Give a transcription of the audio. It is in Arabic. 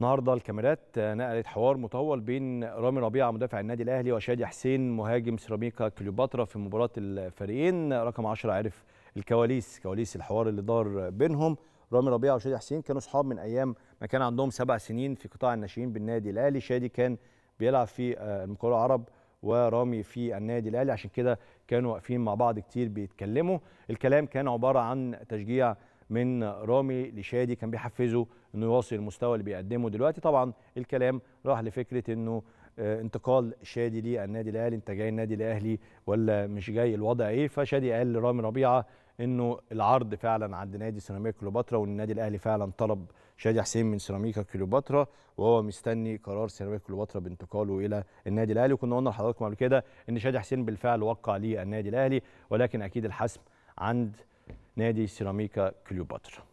النهارده الكاميرات نقلت حوار مطول بين رامي ربيعه مدافع النادي الاهلي وشادي حسين مهاجم سيراميكا كليوباترا في مباراه الفريقين رقم 10 عرف الكواليس كواليس الحوار اللي دار بينهم رامي ربيعه وشادي حسين كانوا اصحاب من ايام ما كان عندهم سبع سنين في قطاع الناشئين بالنادي الاهلي شادي كان بيلعب في آه، المقاولة العرب ورامي في النادي الاهلي عشان كده كانوا واقفين مع بعض كتير بيتكلموا الكلام كان عباره عن تشجيع من رامي لشادي كان بيحفزه انه يواصل المستوى اللي بيقدمه دلوقتي طبعا الكلام راح لفكره انه آه، انتقال شادي للنادي الاهلي انت جاي النادي الاهلي ولا مش جاي الوضع ايه فشادي قال لرامي ربيعه انه العرض فعلا عند نادي سيراميكا كليوباترا وان النادي الاهلي فعلا طلب شادي حسين من سيراميكا كليوباترا وهو مستني قرار سيراميكا كليوباترا بانتقاله الى النادي الاهلي وكنا قلنا لحضراتكم قبل كده ان شادي حسين بالفعل وقع للنادي الاهلي ولكن اكيد الحسم عند Nedi Siromika Kljubotra.